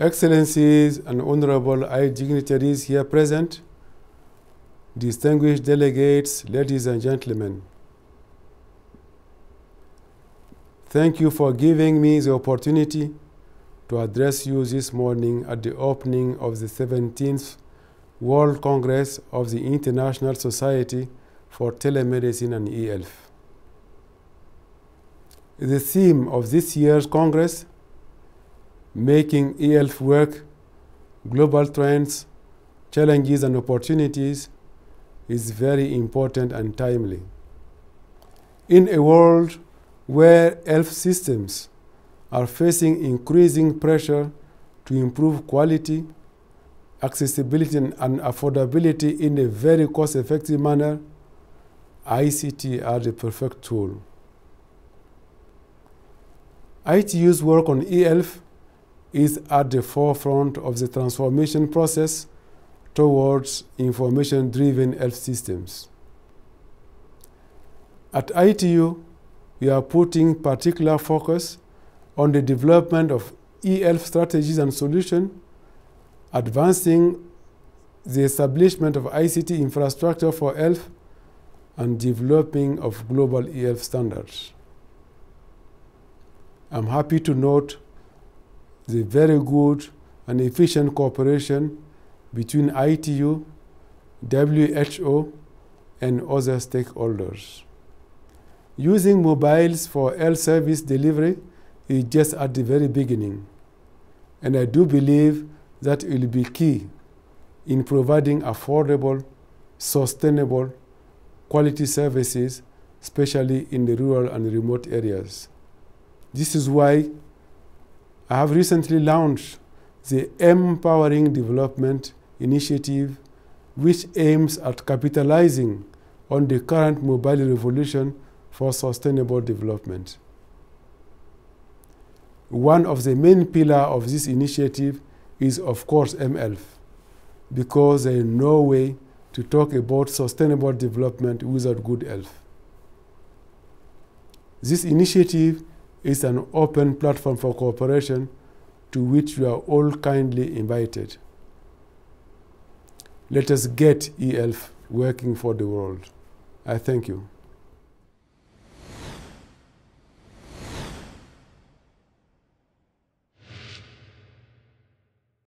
Excellencies and Honorable High Dignitaries here present, distinguished delegates, ladies and gentlemen, thank you for giving me the opportunity to address you this morning at the opening of the 17th World Congress of the International Society for Telemedicine and e-health. The theme of this year's Congress Making e-health Work, Global Trends, Challenges and Opportunities is very important and timely. In a world where health systems are facing increasing pressure to improve quality, accessibility and affordability in a very cost-effective manner, ICT are the perfect tool. ITU's work on e-health is at the forefront of the transformation process towards information-driven health systems. At ITU, we are putting particular focus on the development of e-health strategies and solutions, advancing the establishment of ICT infrastructure for health and developing of global e-health standards. I'm happy to note the very good and efficient cooperation between ITU, WHO, and other stakeholders. Using mobiles for health service delivery is just at the very beginning, and I do believe that will be key in providing affordable, sustainable, quality services, especially in the rural and remote areas. This is why I have recently launched the Empowering Development Initiative, which aims at capitalizing on the current mobile revolution for sustainable development. One of the main pillars of this initiative is, of course, MLF, because there is no way to talk about sustainable development without good health. This initiative is an open platform for cooperation to which you are all kindly invited. Let us get ELF working for the world. I thank you.